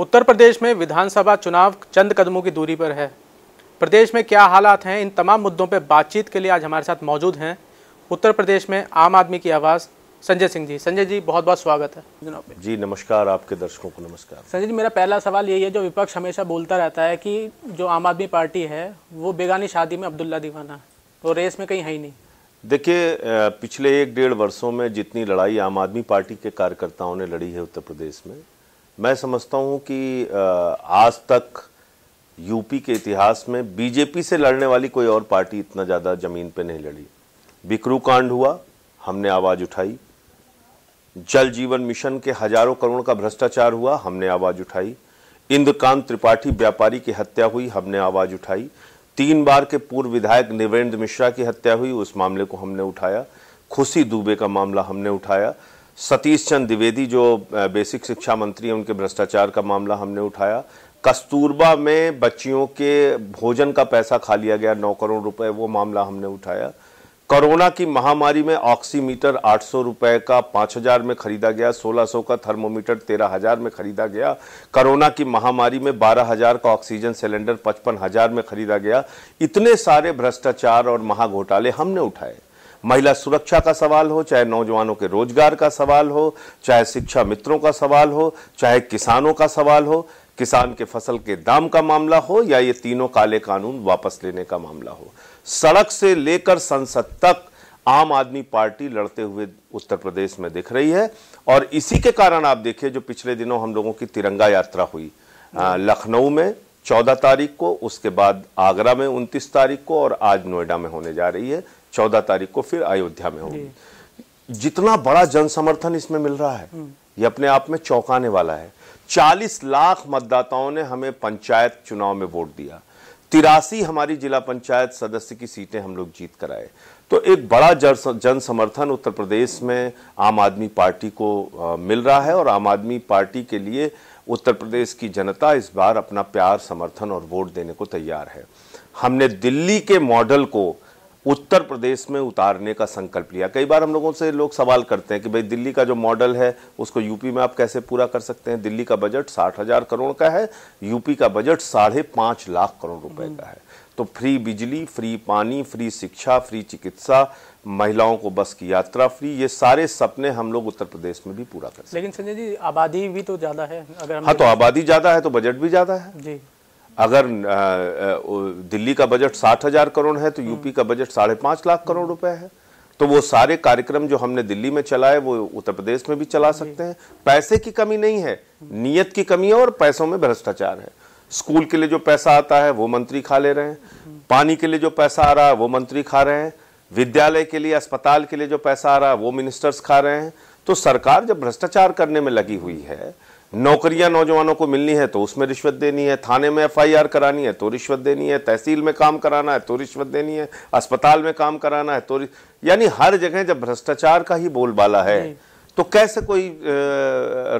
उत्तर प्रदेश में विधानसभा चुनाव चंद कदमों की दूरी पर है प्रदेश में क्या हालात हैं इन तमाम मुद्दों पर बातचीत के लिए आज हमारे साथ मौजूद हैं उत्तर प्रदेश में आम आदमी की आवाज़ संजय सिंह जी संजय जी बहुत बहुत स्वागत है जनाब जी नमस्कार आपके दर्शकों को नमस्कार संजय जी मेरा पहला सवाल यही है जो विपक्ष हमेशा बोलता रहता है कि जो आम आदमी पार्टी है वो बेगानी शादी में अब्दुल्ला दीवाना है तो रेस में कहीं है ही नहीं देखिए पिछले एक डेढ़ वर्षों में जितनी लड़ाई आम आदमी पार्टी के कार्यकर्ताओं ने लड़ी है उत्तर प्रदेश में मैं समझता हूं कि आज तक यूपी के इतिहास में बीजेपी से लड़ने वाली कोई और पार्टी इतना ज़्यादा जमीन पे नहीं लड़ी बिकरू कांड हुआ हमने आवाज़ उठाई जल जीवन मिशन के हजारों करोड़ का भ्रष्टाचार हुआ हमने आवाज़ उठाई इंद्रकांत त्रिपाठी व्यापारी की हत्या हुई हमने आवाज़ उठाई तीन बार के पूर्व विधायक निवेंद्र मिश्रा की हत्या हुई उस मामले को हमने उठाया खुशी दुबे का मामला हमने उठाया सतीश चंद द्विवेदी जो बेसिक शिक्षा मंत्री हैं उनके भ्रष्टाचार का मामला हमने उठाया कस्तूरबा में बच्चियों के भोजन का पैसा खा लिया गया नौ करोड़ रुपए वो मामला हमने उठाया कोरोना की महामारी में ऑक्सीमीटर 800 रुपए का 5000 में खरीदा गया 1600 का थर्मोमीटर 13000 में खरीदा गया कोरोना की महामारी में 12000 का ऑक्सीजन सिलेंडर 55000 में खरीदा गया इतने सारे भ्रष्टाचार और महाघोटाले हमने उठाए महिला सुरक्षा का सवाल हो चाहे नौजवानों के रोजगार का सवाल हो चाहे शिक्षा मित्रों का सवाल हो चाहे किसानों का सवाल हो किसान के फसल के दाम का मामला हो या ये तीनों काले कानून वापस लेने का मामला हो सड़क से लेकर संसद तक आम आदमी पार्टी लड़ते हुए उत्तर प्रदेश में दिख रही है और इसी के कारण आप देखिए जो पिछले दिनों हम लोगों की तिरंगा यात्रा हुई लखनऊ में 14 तारीख को उसके बाद आगरा में 29 तारीख को और आज नोएडा में होने जा रही है चौदह तारीख को फिर अयोध्या में होगी जितना बड़ा जन समर्थन इसमें मिल रहा है हम्म। ये अपने आप में चौंकाने वाला है 40 लाख मतदाताओं ने हमें पंचायत चुनाव में वोट दिया तिरासी हमारी जिला पंचायत सदस्य की सीटें हम लोग जीत कराए तो एक बड़ा जन समर्थन उत्तर प्रदेश में आम आदमी पार्टी को मिल रहा है और आम आदमी पार्टी के लिए उत्तर प्रदेश की जनता इस बार अपना प्यार समर्थन और वोट देने को तैयार है हमने दिल्ली के मॉडल को उत्तर प्रदेश में उतारने का संकल्प लिया कई बार हम लोगों से लोग सवाल करते हैं कि भाई दिल्ली का जो मॉडल है उसको यूपी में आप कैसे पूरा कर सकते हैं दिल्ली का बजट साठ हजार करोड़ का है यूपी का बजट साढ़े पांच लाख करोड़ रुपए का है तो फ्री बिजली फ्री पानी फ्री शिक्षा फ्री चिकित्सा महिलाओं को बस की यात्रा फ्री ये सारे सपने हम लोग उत्तर प्रदेश में भी पूरा कर सकते लेकिन संजय जी आबादी भी तो ज़्यादा है अगर हाँ तो आबादी ज़्यादा है तो बजट भी ज़्यादा है जी अगर दिल्ली का बजट साठ हजार करोड़ है तो हम्म। यूपी का बजट साढ़े पांच लाख करोड़ रुपए है तो वो सारे कार्यक्रम जो हमने दिल्ली में चलाए वो उत्तर प्रदेश में भी चला सकते हैं पैसे की कमी नहीं है नीयत की कमी है और पैसों में भ्रष्टाचार है स्कूल के लिए जो पैसा आता है वो मंत्री खा ले रहे हैं हम्म। पानी के लिए जो पैसा आ रहा है वो मंत्री खा रहे हैं विद्यालय के लिए अस्पताल के लिए जो पैसा आ रहा है वो मिनिस्टर्स खा रहे हैं तो सरकार जब भ्रष्टाचार करने में लगी हुई है नौकरियां नौजवानों को मिलनी है तो उसमें रिश्वत देनी है थाने में एफआईआर करानी है तो रिश्वत देनी है तहसील में काम कराना है तो रिश्वत देनी है अस्पताल में काम कराना है तो यानी हर जगह जब भ्रष्टाचार का ही बोलबाला है तो कैसे कोई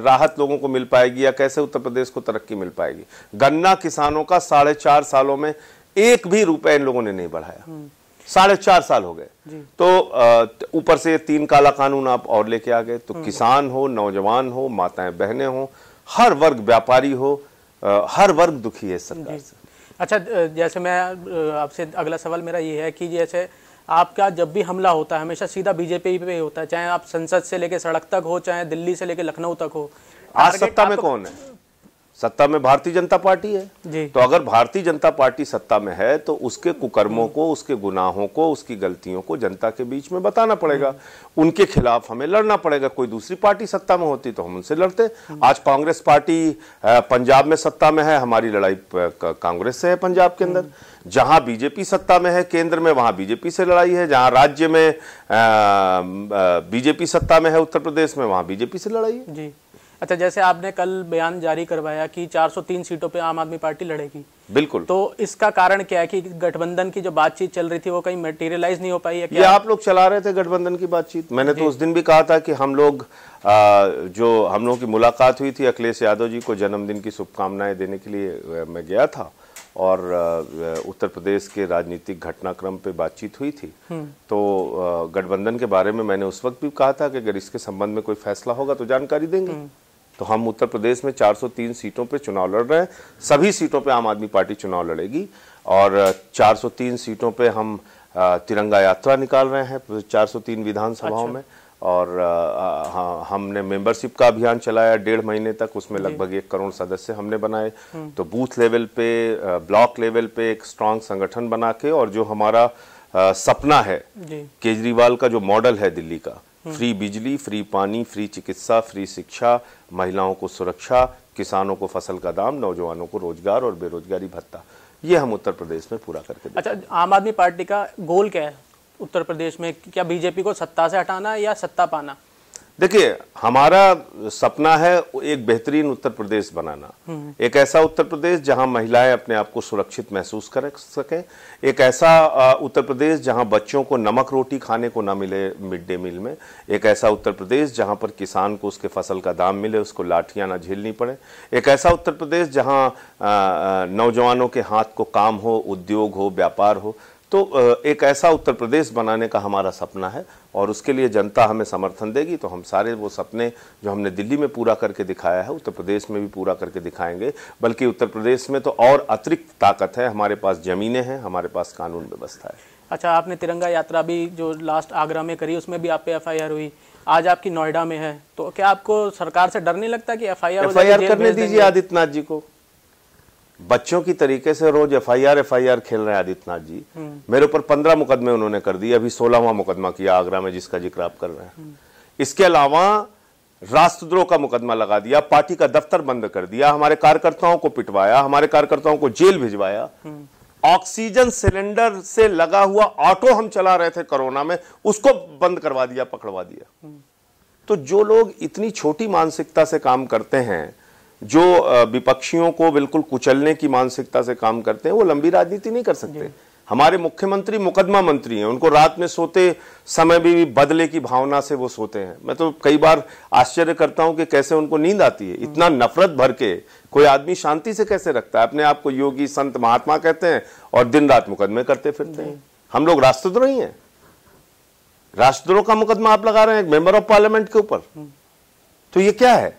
राहत लोगों को मिल पाएगी या कैसे उत्तर प्रदेश को तरक्की मिल पाएगी गन्ना किसानों का साढ़े चार सालों में एक भी रुपए इन लोगों ने नहीं बढ़ाया हम्म। साढ़े चार साल हो गए तो ऊपर से तीन काला कानून आप और लेके आ गए तो हम्म। किसान हो नौजवान हो माताएं बहनें हो हर वर्ग व्यापारी हो हर वर्ग दुखी है सरकार से अच्छा जैसे मैं आपसे अगला सवाल मेरा ये है कि जैसे आपका जब भी हमला होता है हमेशा सीधा बीजेपी पे होता है चाहे आप संसद से लेकर सड़क तक हो चाहे दिल्ली से लेकर लखनऊ तक हो आज सत्ता में कौन है सत्ता में भारतीय जनता पार्टी है जी। तो अगर भारतीय जनता पार्टी सत्ता में है तो उसके कुकर्मों को उसके गुनाहों को उसकी गलतियों को जनता के बीच में बताना पड़ेगा उनके खिलाफ हमें लड़ना पड़ेगा कोई दूसरी पार्टी सत्ता में होती तो हम उनसे लड़ते आज कांग्रेस पार्टी पंजाब में सत्ता में है हमारी लड़ाई कांग्रेस से है पंजाब के अंदर जहां बीजेपी सत्ता में है केंद्र में वहां बीजेपी से लड़ाई है जहां राज्य में बीजेपी सत्ता में है उत्तर प्रदेश में वहां बीजेपी से लड़ाई है जी अच्छा जैसे आपने कल बयान जारी करवाया कि 403 सीटों पे आम आदमी पार्टी लड़ेगी बिल्कुल तो इसका कारण क्या है कि गठबंधन की जो बातचीत चल रही थी वो कहीं मटेरियलाइज नहीं हो पाई है क्या? ये आप लोग चला रहे थे गठबंधन की बातचीत मैंने तो उस दिन भी कहा था कि हम लोग आ, जो हम लोगों की मुलाकात हुई थी अखिलेश यादव जी को जन्मदिन की शुभकामनाएं देने के लिए मैं गया था और उत्तर प्रदेश के राजनीतिक घटनाक्रम पे बातचीत हुई थी हम्म। तो गठबंधन के बारे में मैंने उस वक्त भी कहा था कि अगर इसके संबंध में कोई फैसला होगा तो जानकारी देंगे हम्म। तो हम उत्तर प्रदेश में 403 सीटों पर चुनाव लड़ रहे हैं सभी सीटों पर आम आदमी पार्टी चुनाव लड़ेगी और 403 सीटों पर हम तिरंगा यात्रा निकाल रहे हैं 403 विधानसभाओं अच्छा। में और हाँ हमने मेंबरशिप का अभियान चलाया डेढ़ महीने तक उसमें लगभग एक करोड़ सदस्य हमने बनाए हम्म। तो बूथ लेवल पे ब्लॉक लेवल पे एक स्ट्रांग संगठन बना के और जो हमारा सपना है केजरीवाल का जो मॉडल है दिल्ली का फ्री बिजली फ्री पानी फ्री चिकित्सा फ्री शिक्षा महिलाओं को सुरक्षा किसानों को फसल का दाम नौजवानों को रोजगार और बेरोजगारी भत्ता ये हम उत्तर प्रदेश में पूरा करके अच्छा आम आदमी पार्टी का गोल क्या है उत्तर प्रदेश में क्या बीजेपी को सत्ता से हटाना या सत्ता पाना देखिए हमारा सपना है एक बेहतरीन उत्तर प्रदेश बनाना हम्म। एक ऐसा उत्तर प्रदेश जहां महिलाएं अपने आप को सुरक्षित महसूस कर सकें एक ऐसा उत्तर प्रदेश जहां बच्चों को नमक रोटी खाने को ना मिले मिड डे मील में एक ऐसा उत्तर प्रदेश जहां पर किसान को उसके फसल का दाम मिले उसको लाठियां ना झेलनी पड़े एक ऐसा उत्तर प्रदेश जहाँ नौजवानों के हाथ को काम हो उद्योग हो व्यापार हो तो एक ऐसा उत्तर प्रदेश बनाने का हमारा सपना है और उसके लिए जनता हमें समर्थन देगी तो हम सारे वो सपने जो हमने दिल्ली में पूरा करके दिखाया है उत्तर प्रदेश में भी पूरा करके दिखाएंगे बल्कि उत्तर प्रदेश में तो और अतिरिक्त ताकत है हमारे पास ज़मीनें हैं हमारे पास कानून व्यवस्था है अच्छा आपने तिरंगा यात्रा भी जो लास्ट आगरा में करी उसमें भी आप पे एफ हुई आज आपकी नोएडा में है तो क्या आपको सरकार से डर नहीं लगता कि एफ आई आर करने दीजिए आदित्यनाथ जी को बच्चों की तरीके से रोज F I R F I R खेल रहे हैं आदित्यनाथ जी हम्म। मेरे ऊपर पंद्रह मुकदमे उन्होंने कर दिए अभी सोलहवा मुकदमा किया आगरा में जिसका जिक्र आप कर रहे हैं हम्म। इसके अलावा राष्ट्रद्रोह का मुकदमा लगा दिया पार्टी का दफ्तर बंद कर दिया हमारे कार्यकर्ताओं को पिटवाया हमारे कार्यकर्ताओं को जेल भिजवाया हम्म। ऑक्सीजन सिलेंडर से लगा हुआ ऑटो हम चला रहे थे कोरोना में उसको बंद करवा दिया पकड़वा दिया तो जो लोग इतनी छोटी मानसिकता से काम करते हैं जो विपक्षियों को बिल्कुल कुचलने की मानसिकता से काम करते हैं वो लंबी राजनीति नहीं कर सकते हमारे मुख्यमंत्री मुकदमा मंत्री हैं उनको रात में सोते समय भी बदले की भावना से वो सोते हैं मैं तो कई बार आश्चर्य करता हूं कि कैसे उनको नींद आती है हम्म। इतना नफरत भर के कोई आदमी शांति से कैसे रखता है अपने आप को योगी संत महात्मा कहते हैं और दिन रात मुकदमे करते फिरते हैं हम लोग राष्ट्रद्रोही हैं राष्ट्रद्रोह का मुकदमा आप लगा रहे हैं एक मेंबर ऑफ पार्लियामेंट के ऊपर हम्म। तो ये क्या है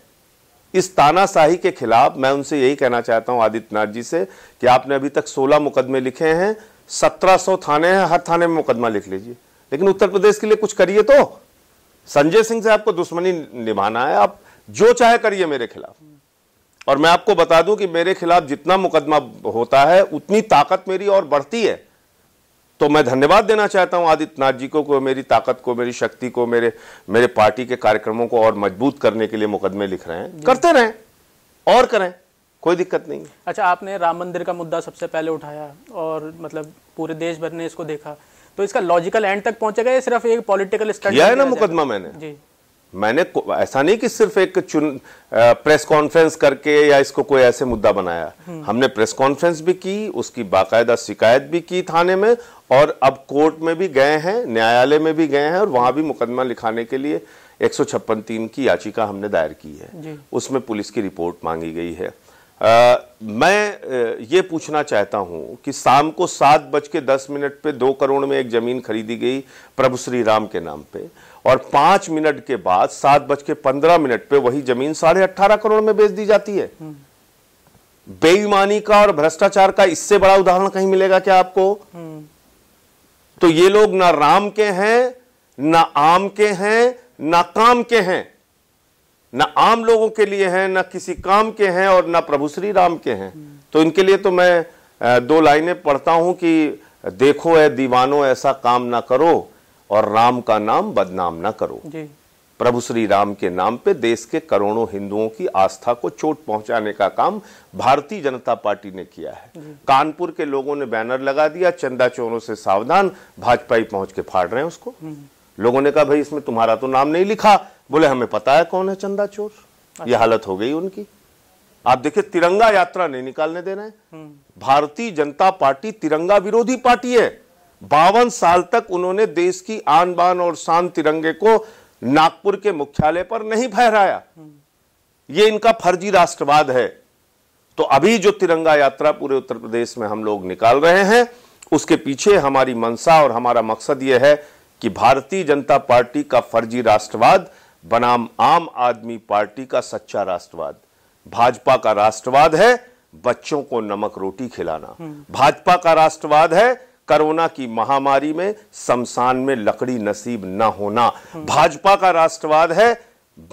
इस तानाशाही के खिलाफ मैं उनसे यही कहना चाहता हूं आदित्यनाथ जी से कि आपने अभी तक 16 मुकदमे लिखे हैं 1700 थाने हैं हर थाने में मुकदमा लिख लीजिए लेकिन उत्तर प्रदेश के लिए कुछ करिए तो संजय सिंह से आपको दुश्मनी निभाना है आप जो चाहे करिए मेरे खिलाफ और मैं आपको बता दूं कि मेरे खिलाफ जितना मुकदमा होता है उतनी ताकत मेरी और बढ़ती है तो मैं धन्यवाद देना चाहता हूं आदित्यनाथ जी को, को मेरी ताकत को मेरी शक्ति को मेरे मेरे पार्टी के कार्यक्रमों को और मजबूत करने के लिए मुकदमे लिख रहे हैं करते रहें और करें कोई दिक्कत नहीं अच्छा आपने राम मंदिर का मुद्दा सबसे पहले उठाया और मतलब पूरे देश भर ने इसको देखा तो इसका लॉजिकल एंड तक पहुंचेगा या सिर्फ एक पॉलिटिकल किया है ना मुकदमा मैंने जी मैंने ऐसा नहीं कि सिर्फ एक चुन आ, प्रेस कॉन्फ्रेंस करके या इसको कोई ऐसे मुद्दा बनाया हम्म। हमने प्रेस कॉन्फ्रेंस भी की उसकी बाकायदा शिकायत भी की थाने में और अब कोर्ट में भी गए हैं न्यायालय में भी गए हैं और वहाँ भी मुकदमा लिखाने के लिए एक सौ छप्पन तीन की याचिका हमने दायर की है उसमें पुलिस की रिपोर्ट मांगी गई है आ, मैं ये पूछना चाहता हूं कि शाम को सात बज के दस मिनट पे दो करोड़ में एक ज़मीन खरीदी गई प्रभु श्री राम के नाम पे और पांच मिनट के बाद सात बज के पंद्रह मिनट पे वही ज़मीन साढ़े अट्ठारह करोड़ में बेच दी जाती है हम्म। बेईमानी का और भ्रष्टाचार का इससे बड़ा उदाहरण कहीं मिलेगा क्या आपको हम्म। तो ये लोग ना राम के हैं ना आम के हैं ना काम के हैं ना आम लोगों के लिए हैं ना किसी काम के हैं और ना प्रभु श्री राम के हैं तो इनके लिए तो मैं दो लाइनें पढ़ता हूं कि देखो ऐ दीवानों ऐसा काम ना करो और राम का नाम बदनाम ना करो जी। प्रभु श्री राम के नाम पे देश के करोड़ों हिंदुओं की आस्था को चोट पहुंचाने का काम भारतीय जनता पार्टी ने किया है कानपुर के लोगों ने बैनर लगा दिया चंदा चोरों से सावधान भाजपा ही पहुंच के फाड़ रहे हैं उसको हम्म। लोगों ने कहा भाई इसमें तुम्हारा तो नाम नहीं लिखा बोले हमें पता है कौन है चंदा चोर अच्छा। ये हालत हो गई उनकी आप देखिए तिरंगा यात्रा नहीं निकालने दे रहे हम्म। भारतीय जनता पार्टी तिरंगा विरोधी पार्टी है बावन साल तक उन्होंने देश की आन बान और शान तिरंगे को नागपुर के मुख्यालय पर नहीं फहराया ये इनका फर्जी राष्ट्रवाद है तो अभी जो तिरंगा यात्रा पूरे उत्तर प्रदेश में हम लोग निकाल रहे हैं उसके पीछे हमारी मंशा और हमारा मकसद यह है कि भारतीय जनता पार्टी का फर्जी राष्ट्रवाद बनाम आम आदमी पार्टी का सच्चा राष्ट्रवाद भाजपा का राष्ट्रवाद है बच्चों को नमक रोटी खिलाना हम्म। भाजपा का राष्ट्रवाद है कोरोना की महामारी में शमशान में लकड़ी नसीब न होना भाजपा का राष्ट्रवाद है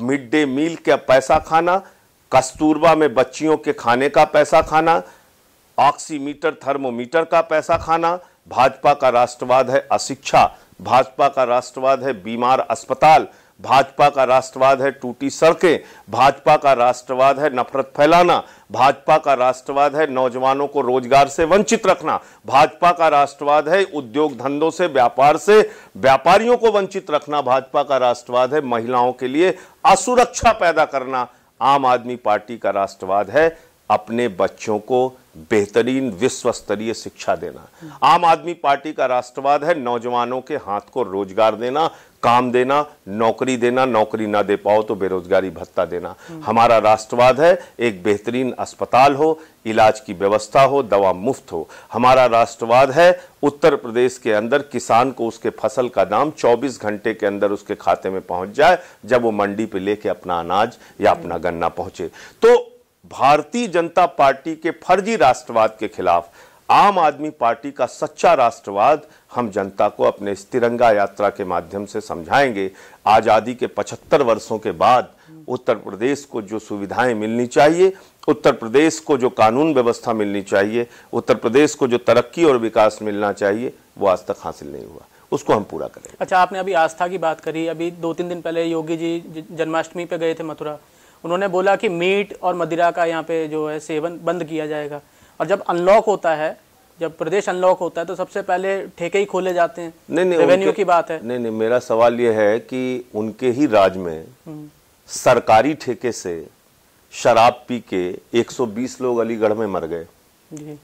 मिड डे मील का पैसा खाना कस्तूरबा में बच्चियों के खाने का पैसा खाना ऑक्सीमीटर थर्मोमीटर का पैसा खाना भाजपा का राष्ट्रवाद है अशिक्षा भाजपा का राष्ट्रवाद है बीमार अस्पताल भाजपा का राष्ट्रवाद है टूटी सड़कें भाजपा का राष्ट्रवाद है नफरत फैलाना भाजपा का राष्ट्रवाद है नौजवानों को रोजगार से वंचित रखना भाजपा का राष्ट्रवाद है उद्योग धंधों से व्यापार से व्यापारियों को वंचित रखना भाजपा का राष्ट्रवाद है महिलाओं के लिए असुरक्षा पैदा करना आम आदमी पार्टी का राष्ट्रवाद है अपने बच्चों को बेहतरीन विश्व स्तरीय शिक्षा देना आम आदमी पार्टी का राष्ट्रवाद है नौजवानों के हाथ को रोजगार देना काम देना नौकरी देना नौकरी ना दे पाओ तो बेरोजगारी भत्ता देना हमारा राष्ट्रवाद है एक बेहतरीन अस्पताल हो इलाज की व्यवस्था हो दवा मुफ्त हो हमारा राष्ट्रवाद है उत्तर प्रदेश के अंदर किसान को उसके फसल का दाम 24 घंटे के अंदर उसके खाते में पहुंच जाए जब वो मंडी पे लेके अपना अनाज या अपना गन्ना पहुंचे तो भारतीय जनता पार्टी के फर्जी राष्ट्रवाद के खिलाफ आम आदमी पार्टी का सच्चा राष्ट्रवाद हम जनता को अपने इस तिरंगा यात्रा के माध्यम से समझाएंगे आज़ादी के 75 वर्षों के बाद उत्तर प्रदेश को जो सुविधाएं मिलनी चाहिए उत्तर प्रदेश को जो कानून व्यवस्था मिलनी चाहिए उत्तर प्रदेश को जो तरक्की और विकास मिलना चाहिए वो आज तक हासिल नहीं हुआ उसको हम पूरा करेंगे अच्छा आपने अभी आस्था की बात करी अभी दो तीन दिन पहले योगी जी जन्माष्टमी पर गए थे मथुरा उन्होंने बोला कि मीट और मदिरा का यहाँ पे जो है सेवन बंद किया जाएगा और जब अनलॉक होता है जब प्रदेश अनलॉक होता है तो सबसे पहले ठेके ही खोले जाते हैं नहीं नहीं रेवेन्यू की बात है नहीं नहीं मेरा सवाल यह है कि उनके ही राज में हम्म। सरकारी ठेके से शराब पी के 120 लोग अलीगढ़ में मर गए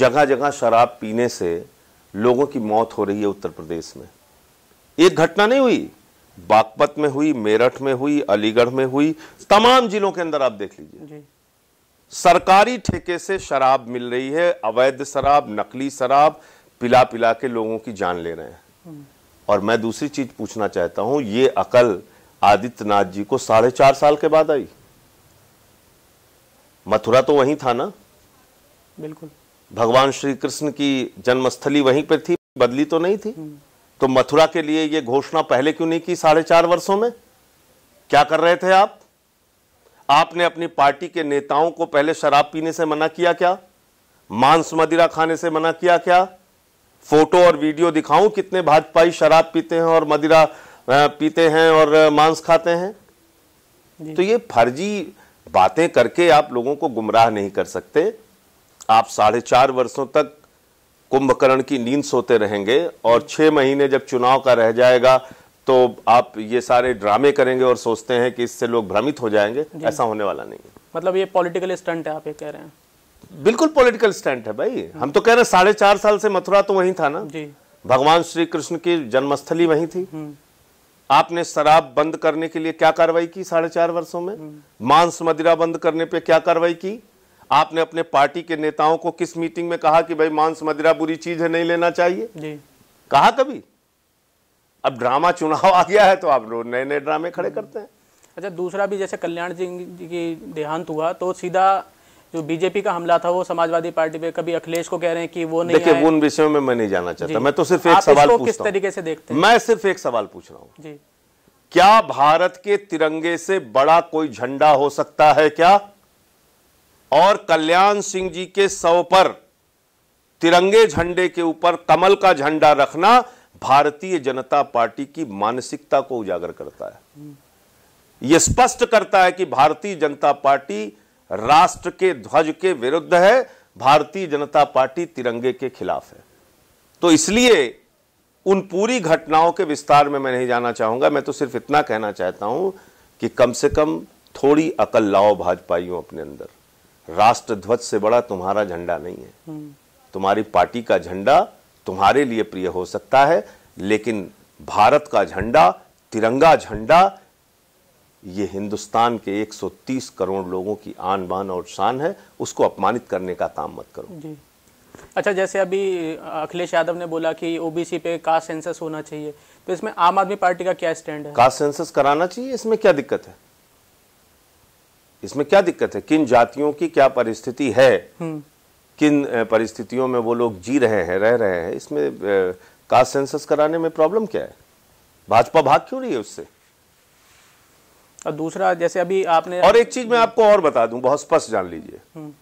जगह जगह शराब पीने से लोगों की मौत हो रही है उत्तर प्रदेश में एक घटना नहीं हुई बागपत में हुई मेरठ में हुई अलीगढ़ में हुई तमाम जिलों के अंदर आप देख लीजिए सरकारी ठेके से शराब मिल रही है अवैध शराब नकली शराब पिला पिला के लोगों की जान ले रहे हैं और मैं दूसरी चीज पूछना चाहता हूं ये अकल आदित्यनाथ जी को साढ़े चार साल के बाद आई मथुरा तो वहीं था ना बिल्कुल भगवान श्री कृष्ण की जन्मस्थली वहीं पर थी बदली तो नहीं थी तो मथुरा के लिए ये घोषणा पहले क्यों नहीं की साढ़े चार वर्षों में क्या कर रहे थे आप आपने अपनी पार्टी के नेताओं को पहले शराब पीने से मना किया क्या मांस मदिरा खाने से मना किया क्या फोटो और वीडियो दिखाऊं कितने भाजपाई शराब पीते हैं और मदिरा पीते हैं और मांस खाते हैं तो ये फर्जी बातें करके आप लोगों को गुमराह नहीं कर सकते आप साढ़े चार वर्षों तक कुंभकर्ण की नींद सोते रहेंगे और छह महीने जब चुनाव का रह जाएगा तो आप ये सारे ड्रामे करेंगे और सोचते हैं कि इससे लोग भ्रमित हो जाएंगे ऐसा होने वाला नहीं है मतलब ये पॉलिटिकल स्टंट है आप ये कह रहे हैं बिल्कुल पॉलिटिकल स्टंट है भाई हाँ। हम तो कह रहे हैं साढ़े चार साल से मथुरा तो वहीं था ना जी भगवान श्री कृष्ण की जन्मस्थली वहीं थी हाँ। आपने शराब बंद करने के लिए क्या कार्रवाई की साढ़े चार वर्षों में हाँ। मांस मदिरा बंद करने पे क्या कार्रवाई की आपने अपने पार्टी के नेताओं को किस मीटिंग में कहा कि भाई मांस मदिरा बुरी चीज है नहीं लेना चाहिए कहा कभी अब ड्रामा चुनाव आ गया है तो आप नए नए ड्रामे खड़े हम्म। करते हैं अच्छा दूसरा भी जैसे कल्याण जी की देहांत हुआ तो सीधा जो बीजेपी का हमला था वो समाजवादी पार्टी पे कभी अखिलेश को कह रहे हैं कि वो नहीं देखिए उन विषयों में मैं नहीं जाना चाहता मैं तो सिर्फ एक सवाल किस तरीके से देखते हैं मैं सिर्फ एक सवाल पूछ रहा हूँ क्या भारत के तिरंगे से बड़ा कोई झंडा हो सकता है क्या और कल्याण सिंह जी के सौ पर तिरंगे झंडे के ऊपर कमल का झंडा रखना भारतीय जनता पार्टी की मानसिकता को उजागर करता है यह स्पष्ट करता है कि भारतीय जनता पार्टी राष्ट्र के ध्वज के विरुद्ध है भारतीय जनता पार्टी तिरंगे के खिलाफ है तो इसलिए उन पूरी घटनाओं के विस्तार में मैं नहीं जाना चाहूंगा मैं तो सिर्फ इतना कहना चाहता हूं कि कम से कम थोड़ी अकल लाओ भाजपाइयों अपने अंदर राष्ट्र ध्वज से बड़ा तुम्हारा झंडा नहीं है हम्म। तुम्हारी पार्टी का झंडा तुम्हारे लिए प्रिय हो सकता है लेकिन भारत का झंडा तिरंगा झंडा ये हिंदुस्तान के 130 करोड़ लोगों की आन बान और शान है उसको अपमानित करने का काम मत करो जी अच्छा जैसे अभी अखिलेश यादव ने बोला कि ओबीसी पे कास्ट सेंसस होना चाहिए तो इसमें आम आदमी पार्टी का क्या स्टैंड है कास्ट सेंसस कराना चाहिए इसमें क्या दिक्कत है इसमें क्या दिक्कत है किन जातियों की क्या परिस्थिति है हम्म। किन परिस्थितियों में वो लोग जी रहे हैं रह रहे हैं इसमें कास्ट सेंसस कराने में प्रॉब्लम क्या है भाजपा भाग क्यों रही है उससे और दूसरा जैसे अभी आपने और एक चीज मैं आपको और बता दूं बहुत स्पष्ट जान लीजिए हम्म।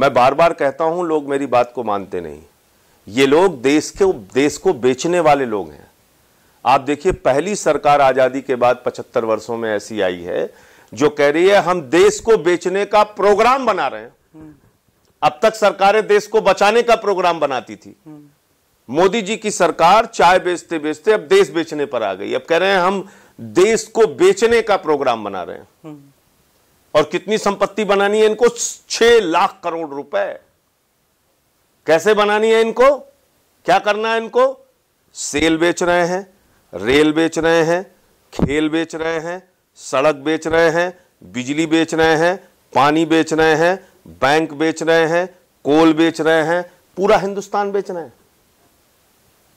मैं बार बार कहता हूं लोग मेरी बात को मानते नहीं ये लोग देश के देश को बेचने वाले लोग हैं आप देखिए पहली सरकार आजादी के बाद पचहत्तर वर्षों में ऐसी आई है जो कह रही है हम देश को बेचने का प्रोग्राम बना रहे हैं हम्म। अब तक सरकारें देश को बचाने का प्रोग्राम बनाती थी मोदी जी की सरकार चाय बेचते बेचते अब देश बेचने पर आ गई अब कह रहे हैं हम देश को बेचने का प्रोग्राम बना रहे हैं हम्म। और कितनी संपत्ति बनानी है इनको छह लाख करोड़ रुपए कैसे बनानी है इनको क्या करना है इनको सेल बेच रहे हैं रेल बेच रहे हैं खेल बेच रहे हैं सड़क बेच रहे हैं बिजली बेच रहे हैं पानी बेच रहे हैं बैंक बेच रहे हैं कोल बेच रहे हैं पूरा हिंदुस्तान बेच रहे हैं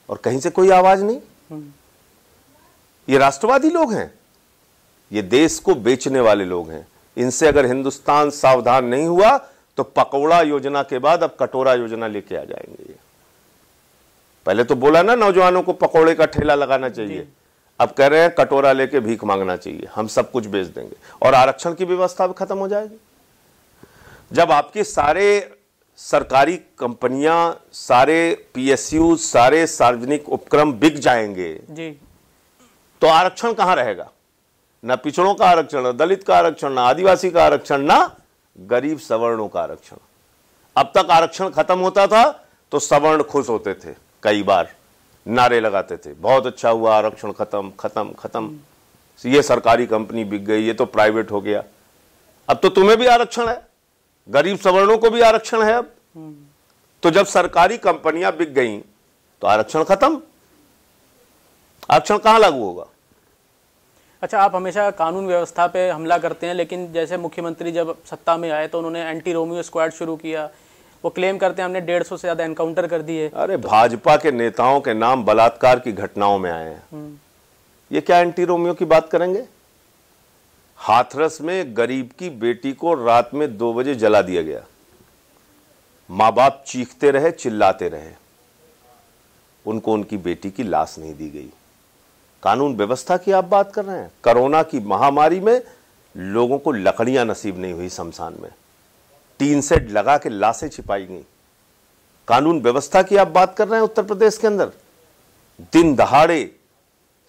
और कहीं से कोई आवाज नहीं ये राष्ट्रवादी लोग हैं ये देश को बेचने वाले लोग हैं इनसे अगर हिंदुस्तान सावधान नहीं हुआ तो पकौड़ा योजना के बाद अब कटोरा योजना लेके आ जाएंगे ये पहले तो बोला ना नौजवानों को पकौड़े का ठेला लगाना चाहिए अब कह रहे हैं कटोरा लेके भीख मांगना चाहिए हम सब कुछ बेच देंगे और आरक्षण की व्यवस्था भी खत्म हो जाएगी जब आपके सारे सरकारी कंपनियां सारे पीएसयू सारे सार्वजनिक उपक्रम बिक जाएंगे जी तो आरक्षण कहां रहेगा ना पिछड़ों का आरक्षण ना दलित का आरक्षण ना आदिवासी का आरक्षण ना गरीब सवर्णों का आरक्षण अब तक आरक्षण खत्म होता था तो सवर्ण खुश होते थे कई बार नारे लगाते थे बहुत अच्छा हुआ आरक्षण खत्म खत्म खत्म ये सरकारी कंपनी बिक गई ये तो प्राइवेट हो गया अब तो तुम्हें भी आरक्षण है गरीब सवर्णों को भी आरक्षण है अब हम्म। तो जब सरकारी कंपनियां बिक गई तो आरक्षण खत्म आरक्षण कहां लागू होगा अच्छा आप हमेशा कानून व्यवस्था पे हमला करते हैं लेकिन जैसे मुख्यमंत्री जब सत्ता में आए तो उन्होंने एंटी रोमियो स्क्वाड शुरू किया वो क्लेम करते हैं हमने डेढ़ सौ से ज्यादा एनकाउंटर कर दिए अरे तो भाजपा के नेताओं के नाम बलात्कार की घटनाओं में आए हैं हम्म। ये क्या एंटी रोमियो की बात करेंगे हाथरस में गरीब की बेटी को रात में दो बजे जला दिया गया मां बाप चीखते रहे चिल्लाते रहे उनको उनकी बेटी की लाश नहीं दी गई कानून व्यवस्था की आप बात कर रहे हैं कोरोना की महामारी में लोगों को लकड़ियां नसीब नहीं हुई शमशान में टीन सेट लगा के लाशें छिपाई गई कानून व्यवस्था की आप बात कर रहे हैं उत्तर प्रदेश के अंदर दिन दहाड़े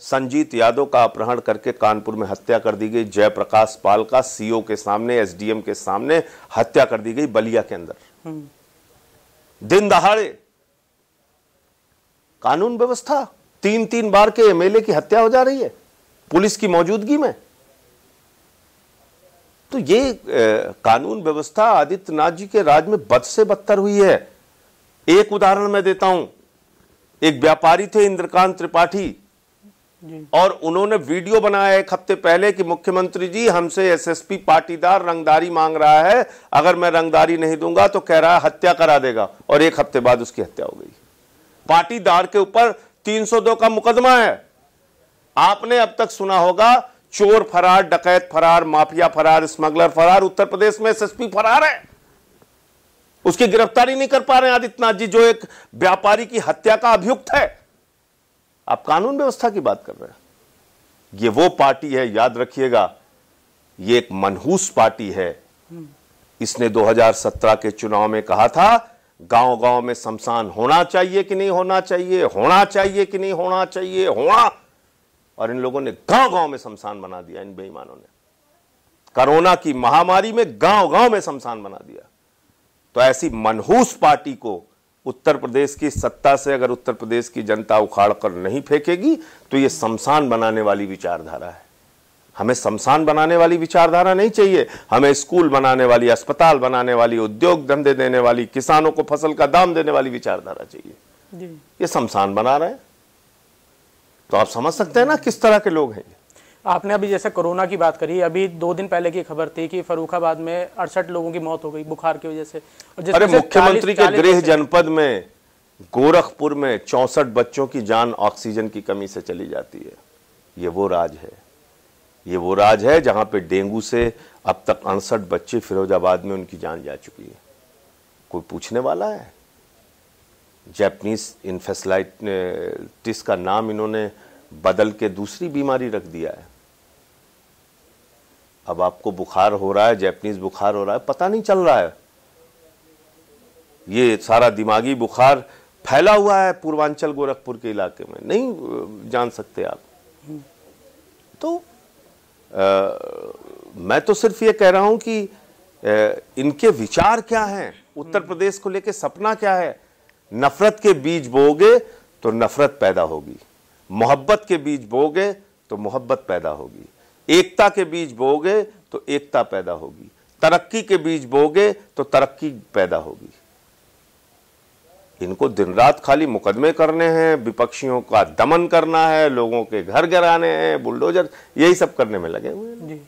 संजीत यादव का अपहरण करके कानपुर में हत्या कर दी गई जयप्रकाश पाल का सीओ के सामने एसडीएम के सामने हत्या कर दी गई बलिया के अंदर हम्म। दिन दहाड़े कानून व्यवस्था तीन तीन बार के एमएलए की हत्या हो जा रही है पुलिस की मौजूदगी में तो ये ए, कानून व्यवस्था आदित्यनाथ जी के राज में बद से बदतर हुई है एक उदाहरण मैं देता हूं एक व्यापारी थे इंद्रकांत त्रिपाठी और उन्होंने वीडियो बनाया एक हफ्ते पहले कि मुख्यमंत्री जी हमसे एसएसपी पाटीदार रंगदारी मांग रहा है अगर मैं रंगदारी नहीं दूंगा तो कह रहा है हत्या करा देगा और एक हफ्ते बाद उसकी हत्या हो गई पाटीदार के ऊपर 302 का मुकदमा है आपने अब तक सुना होगा चोर फरार डकैत फरार माफिया फरार स्मगलर फरार उत्तर प्रदेश में एस फरार है उसकी गिरफ्तारी नहीं कर पा रहे आदित्यनाथ जी जो एक व्यापारी की हत्या का अभियुक्त है आप कानून व्यवस्था की बात कर रहे हैं ये वो पार्टी है याद रखिएगा ये एक मनहूस पार्टी है हम्म। इसने 2017 के चुनाव में कहा था गांव गांव में शमशान होना चाहिए कि नहीं होना चाहिए होना चाहिए कि नहीं होना चाहिए होना और इन लोगों ने गांव गांव में शमशान बना दिया इन बेईमानों ने कोरोना की महामारी में गांव गांव में शमशान बना दिया तो ऐसी मनहूस पार्टी को उत्तर प्रदेश की सत्ता से अगर उत्तर प्रदेश की जनता उखाड़ कर नहीं फेंकेगी तो ये शमशान बनाने वाली विचारधारा है हमें शमशान बनाने वाली विचारधारा नहीं चाहिए हमें स्कूल बनाने वाली अस्पताल बनाने वाली उद्योग धंधे देने वाली किसानों को फसल का दाम देने वाली विचारधारा चाहिए ये शमशान बना रहे हैं तो आप समझ सकते हैं ना किस तरह के लोग हैं आपने अभी जैसे कोरोना की बात करी अभी दो दिन पहले की खबर थी कि फरुखाबाद में अड़सठ लोगों की मौत हो गई बुखार की वजह से अरे मुख्यमंत्री के गृह जनपद में गोरखपुर में चौसठ बच्चों की जान ऑक्सीजन की कमी से चली जाती है ये वो राज है ये वो राज है जहां पे डेंगू से अब तक अड़सठ बच्चे फिरोजाबाद में उनकी जान जा चुकी है कोई पूछने वाला है जैपनीज इन्फेसलाइटिस का नाम इन्होंने बदल के दूसरी बीमारी रख दिया है अब आपको बुखार हो रहा है जैपनीज बुखार हो रहा है पता नहीं चल रहा है ये सारा दिमागी बुखार फैला हुआ है पूर्वांचल गोरखपुर के इलाके में नहीं जान सकते आप तो आ, मैं तो सिर्फ ये कह रहा हूं कि आ, इनके विचार क्या हैं उत्तर प्रदेश को लेके सपना क्या है नफरत के बीज बोगे तो नफरत पैदा होगी मोहब्बत के बीज बोगे तो मोहब्बत पैदा होगी एकता के बीज बोगे तो एकता पैदा होगी तरक्की के बीज बोगे तो तरक्की पैदा होगी इनको दिन रात खाली मुकदमे करने हैं विपक्षियों का दमन करना है लोगों के घर गिराने हैं बुलडोजर यही सब करने में लगे हुए हैं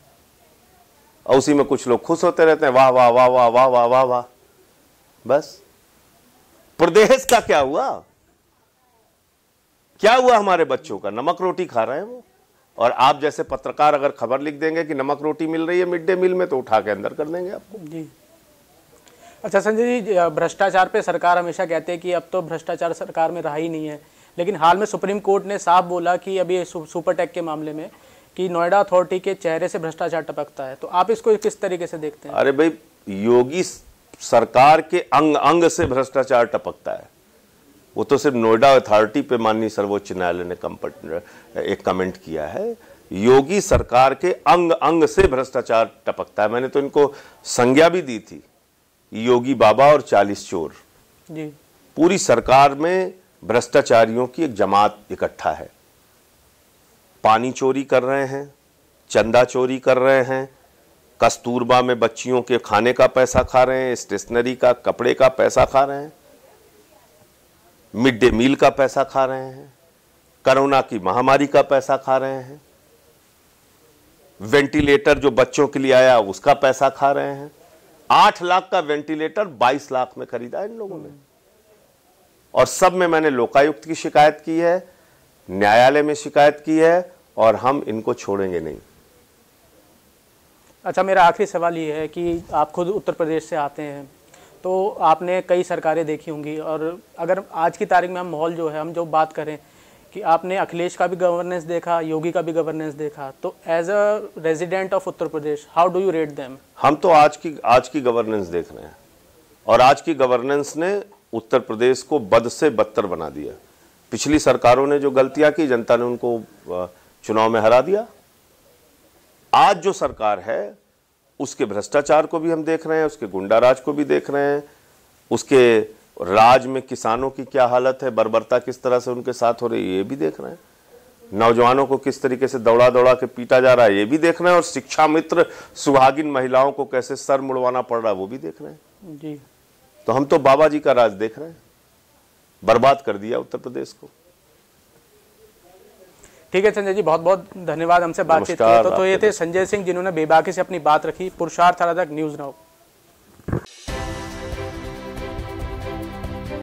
और उसी में कुछ लोग खुश होते रहते हैं वाह वाह वाह वाह वाह वाह वाह वाह बस प्रदेश का क्या हुआ क्या हुआ हमारे बच्चों का नमक रोटी खा रहे हैं वो और आप जैसे पत्रकार अगर खबर लिख देंगे कि नमक रोटी मिल रही है मिड डे मील में तो उठा के अंदर कर देंगे आपको जी अच्छा संजय जी भ्रष्टाचार पे सरकार हमेशा कहते हैं कि अब तो भ्रष्टाचार सरकार में रहा ही नहीं है लेकिन हाल में सुप्रीम कोर्ट ने साफ बोला कि अभी सुपरटेक के मामले में कि नोएडा अथॉरिटी के चेहरे से भ्रष्टाचार टपकता है तो आप इसको किस तरीके से देखते हैं अरे भाई योगी सरकार के अंग अंग से भ्रष्टाचार टपकता है वो तो सिर्फ नोएडा अथॉरिटी पे माननीय सर्वोच्च न्यायालय ने एक कमेंट किया है योगी सरकार के अंग अंग से भ्रष्टाचार टपकता है मैंने तो इनको संज्ञा भी दी थी योगी बाबा और चालीस चोर जी पूरी सरकार में भ्रष्टाचारियों की एक जमात इकट्ठा है पानी चोरी कर रहे हैं चंदा चोरी कर रहे हैं कस्तूरबा में बच्चियों के खाने का पैसा खा रहे हैं स्टेशनरी का कपड़े का पैसा खा रहे हैं मिड डे मील का पैसा खा रहे हैं कोरोना की महामारी का पैसा खा रहे हैं वेंटिलेटर जो बच्चों के लिए आया उसका पैसा खा रहे हैं आठ लाख का वेंटिलेटर बाईस लाख में खरीदा इन लोगों ने और सब में मैंने लोकायुक्त की शिकायत की है न्यायालय में शिकायत की है और हम इनको छोड़ेंगे नहीं अच्छा मेरा आखिरी सवाल ये है कि आप खुद उत्तर प्रदेश से आते हैं तो आपने कई सरकारें देखी होंगी और अगर आज की तारीख में हम माहौल जो है हम जो बात करें कि आपने अखिलेश का भी गवर्नेंस देखा योगी का भी गवर्नेंस देखा तो as a resident of Uttar Pradesh how do you rate them हम तो आज की आज की गवर्नेंस देख रहे हैं और आज की गवर्नेंस ने उत्तर प्रदेश को बद से बदतर बना दिया पिछली सरकारों ने जो गलतियां की जनता ने उनको चुनाव में हरा दिया आज जो सरकार है उसके भ्रष्टाचार को भी हम देख रहे हैं उसके गुंडाराज को भी देख रहे हैं उसके राज में किसानों की क्या हालत है बर्बरता किस तरह से उनके साथ हो रही है ये भी देख रहे हैं नौजवानों को किस तरीके से दौड़ा दौड़ा के पीटा जा रहा है ये भी देख रहे हैं और शिक्षा मित्र सुहागिन महिलाओं को कैसे सर मुड़वाना पड़ रहा है वो भी देख रहे हैं जी तो हम तो बाबा जी का राज देख रहे हैं बर्बाद कर दिया उत्तर प्रदेश को ठीक है संजय जी बहुत बहुत धन्यवाद हमसे बातचीत तो, तो ये थे संजय सिंह जिन्होंने बेबाकी से अपनी बात रखी पुरुषार्थ आराधक न्यूज नौ